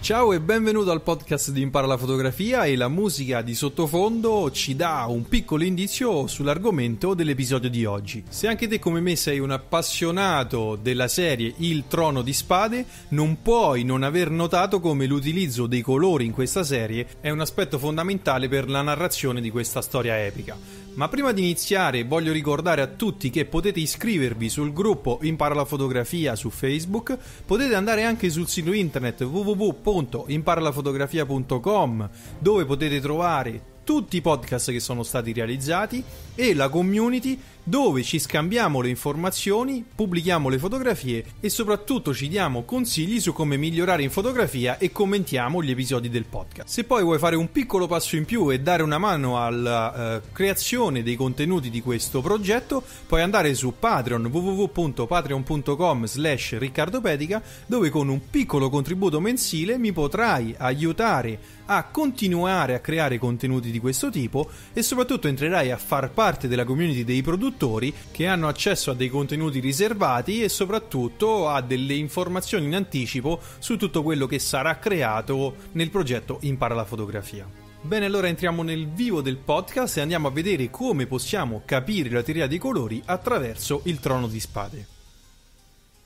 Ciao e benvenuto al podcast di Impara la fotografia e la musica di sottofondo ci dà un piccolo indizio sull'argomento dell'episodio di oggi. Se anche te come me sei un appassionato della serie Il trono di spade, non puoi non aver notato come l'utilizzo dei colori in questa serie è un aspetto fondamentale per la narrazione di questa storia epica. Ma prima di iniziare voglio ricordare a tutti che potete iscrivervi sul gruppo Impara la fotografia su Facebook, potete andare anche sul sito internet www.imparalafotografia.com dove potete trovare tutti i podcast che sono stati realizzati e la community dove ci scambiamo le informazioni, pubblichiamo le fotografie e soprattutto ci diamo consigli su come migliorare in fotografia e commentiamo gli episodi del podcast. Se poi vuoi fare un piccolo passo in più e dare una mano alla eh, creazione dei contenuti di questo progetto, puoi andare su Patreon www.patreon.com slash riccardopedica dove con un piccolo contributo mensile mi potrai aiutare a continuare a creare contenuti di questo tipo e soprattutto entrerai a far parte della community dei produttori lettori che hanno accesso a dei contenuti riservati e soprattutto a delle informazioni in anticipo su tutto quello che sarà creato nel progetto Impara la fotografia. Bene, allora entriamo nel vivo del podcast e andiamo a vedere come possiamo capire la teoria dei colori attraverso il trono di spade.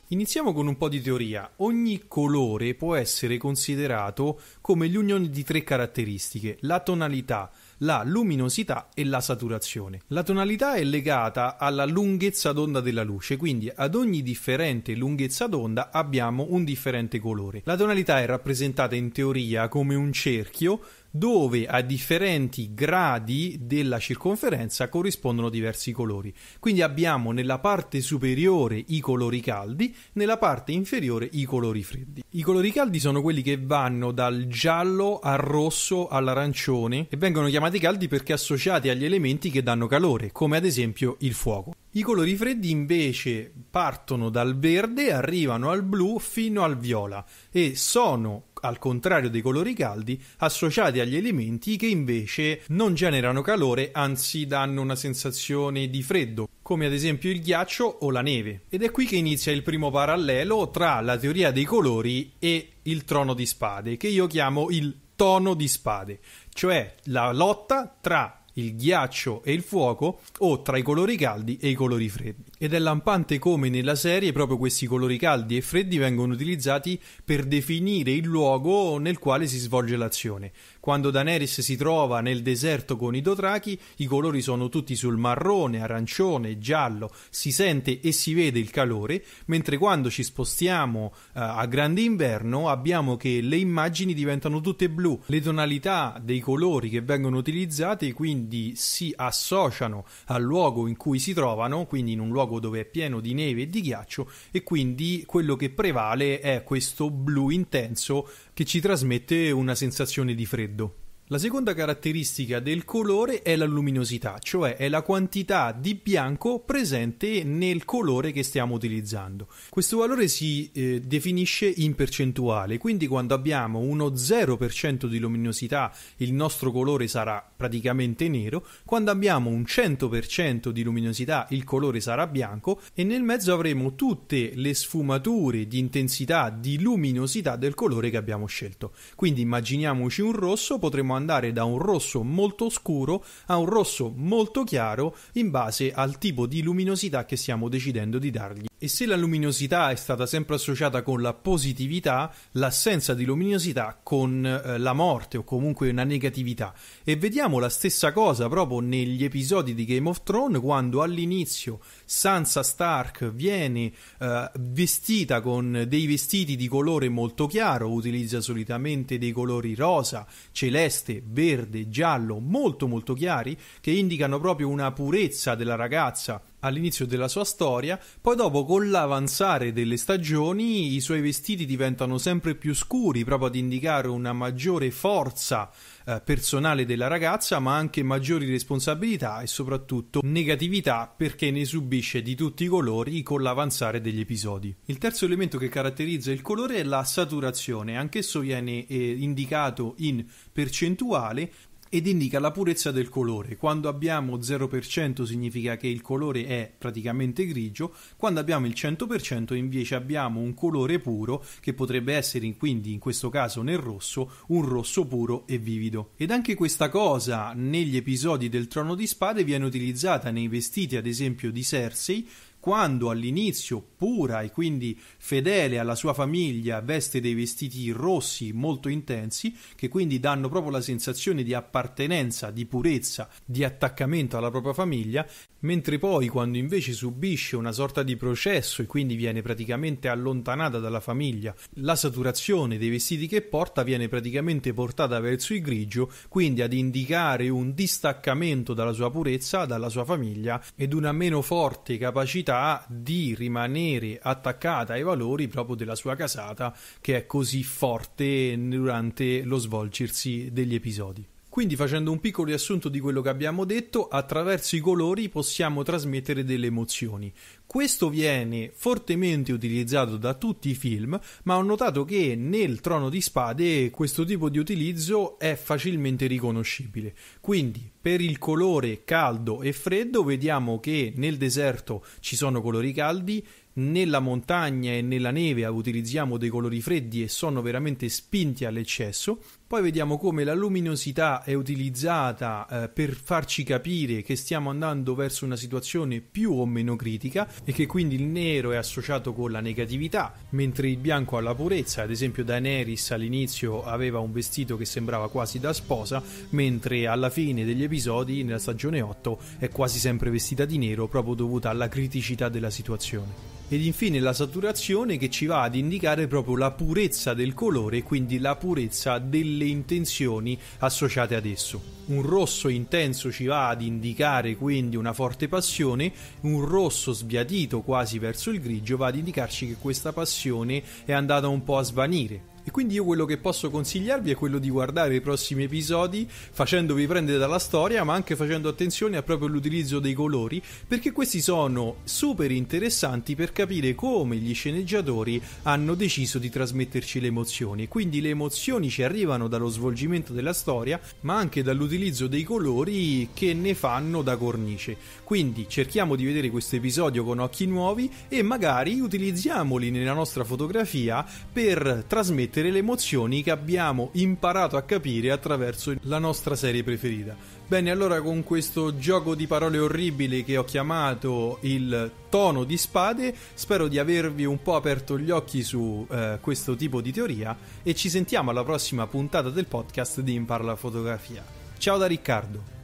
Iniziamo con un po' di teoria. Ogni colore può essere considerato come l'unione di tre caratteristiche: la tonalità, la luminosità e la saturazione. La tonalità è legata alla lunghezza d'onda della luce, quindi ad ogni differente lunghezza d'onda abbiamo un differente colore. La tonalità è rappresentata in teoria come un cerchio dove a differenti gradi della circonferenza corrispondono diversi colori. Quindi abbiamo nella parte superiore i colori caldi, nella parte inferiore i colori freddi. I colori caldi sono quelli che vanno dal giallo al rosso all'arancione e vengono chiamati caldi perché associati agli elementi che danno calore, come ad esempio il fuoco. I colori freddi invece partono dal verde, arrivano al blu fino al viola e sono al contrario dei colori caldi, associati agli elementi che invece non generano calore, anzi danno una sensazione di freddo, come ad esempio il ghiaccio o la neve. Ed è qui che inizia il primo parallelo tra la teoria dei colori e il trono di spade, che io chiamo il tono di spade, cioè la lotta tra il ghiaccio e il fuoco o tra i colori caldi e i colori freddi. Ed è lampante come nella serie proprio questi colori caldi e freddi vengono utilizzati per definire il luogo nel quale si svolge l'azione, quando Daenerys si trova nel deserto con i Dotrachi, i colori sono tutti sul marrone, arancione, giallo, si sente e si vede il calore, mentre quando ci spostiamo eh, a grande inverno abbiamo che le immagini diventano tutte blu, le tonalità dei colori che vengono utilizzate quindi si associano al luogo in cui si trovano, quindi in un luogo dove è pieno di neve e di ghiaccio e quindi quello che prevale è questo blu intenso che ci trasmette una sensazione di freddo. freddo. La seconda caratteristica del colore è la luminosità, cioè è la quantità di bianco presente nel colore che stiamo utilizzando. Questo valore si eh, definisce in percentuale, quindi quando abbiamo uno 0% di luminosità il nostro colore sarà praticamente nero, quando abbiamo un 100% di luminosità il colore sarà bianco e nel mezzo avremo tutte le sfumature di intensità di luminosità del colore che abbiamo scelto. Quindi immaginiamoci un rosso, potremo andare andare da un rosso molto scuro a un rosso molto chiaro in base al tipo di luminosità che stiamo decidendo di dargli. E se la luminosità è stata sempre associata con la positività, l'assenza di luminosità con eh, la morte o comunque una negatività. E vediamo la stessa cosa proprio negli episodi di Game of Thrones quando all'inizio Sansa Stark viene eh, vestita con dei vestiti di colore molto chiaro, utilizza solitamente dei colori rosa, celeste, veste verde, giallo, molto molto chiari, che indicano proprio una purezza della ragazza all'inizio della sua storia, poi dopo con l'avanzare delle stagioni i suoi vestiti diventano sempre più scuri, proprio ad indicare una maggiore forza eh, personale della ragazza, ma anche maggiori responsabilità e soprattutto negatività perché ne subisce di tutti i colori con l'avanzare degli episodi. Il terzo elemento che caratterizza il colore è la saturazione, anch'esso viene eh, indicato in percentuale, ed indica la purezza del colore. Quando abbiamo 0% significa che il colore è praticamente grigio, quando abbiamo il 100% invece abbiamo un colore puro che potrebbe essere quindi in questo caso nel rosso un rosso puro e vivido. Ed anche questa cosa negli episodi del Trono di Spade viene utilizzata nei vestiti ad esempio di Cersei quando all'inizio pura e quindi fedele alla sua famiglia veste dei vestiti rossi molto intensi, che quindi danno proprio la sensazione di appartenenza, di purezza, di attaccamento alla propria famiglia, mentre poi quando invece subisce una sorta di processo e quindi viene praticamente allontanata dalla famiglia, la saturazione dei vestiti che porta viene praticamente portata verso il grigio, quindi ad indicare un distaccamento dalla sua purezza, dalla sua famiglia ed una meno forte capacità capacità di rimanere attaccata ai valori proprio della sua casata che è così forte durante lo svolgersi degli episodi. Quindi facendo un piccolo riassunto di quello che abbiamo detto, attraverso i colori possiamo trasmettere delle emozioni. Questo viene fortemente utilizzato da tutti i film, ma ho notato che nel Trono di Spade questo tipo di utilizzo è facilmente riconoscibile. Quindi per il colore caldo e freddo vediamo che nel deserto ci sono colori caldi, nella montagna e nella neve utilizziamo dei colori freddi e sono veramente spinti all'eccesso. Poi vediamo come la luminosità è utilizzata eh, per farci capire che stiamo andando verso una situazione più o meno critica e che quindi il nero è associato con la negatività, mentre il bianco alla purezza. Ad esempio Daenerys all'inizio aveva un vestito che sembrava quasi da sposa, mentre alla fine degli episodi, nella stagione 8, è quasi sempre vestita di nero proprio dovuta alla criticità della situazione ed infine la saturazione che ci va ad indicare proprio la purezza del colore e quindi la purezza delle intenzioni associate ad esso. Un rosso intenso ci va ad indicare quindi una forte passione, un rosso sbiadito quasi verso il grigio va ad indicarci che questa passione è andata un po' a svanire, e quindi io quello che posso consigliarvi è quello di guardare i prossimi episodi facendovi prendere dalla storia, ma anche facendo attenzione a proprio l'utilizzo dei colori, perché questi sono super interessanti per capire come gli sceneggiatori hanno deciso di trasmetterci le emozioni. Quindi le emozioni ci arrivano dallo svolgimento della storia, ma anche dall'utilizzo dei colori che ne fanno da cornice. Quindi cerchiamo di vedere questo episodio con occhi nuovi e magari utilizziamoli nella nostra fotografia per trasmettere trasmettere le emozioni che abbiamo imparato a capire attraverso la nostra serie preferita. Bene, allora con questo gioco di parole orribile che ho chiamato il tono di spade, spero di avervi un po' aperto gli occhi su eh, questo tipo di teoria e ci sentiamo alla prossima puntata del podcast di Impara la Fotografia. Ciao da Riccardo.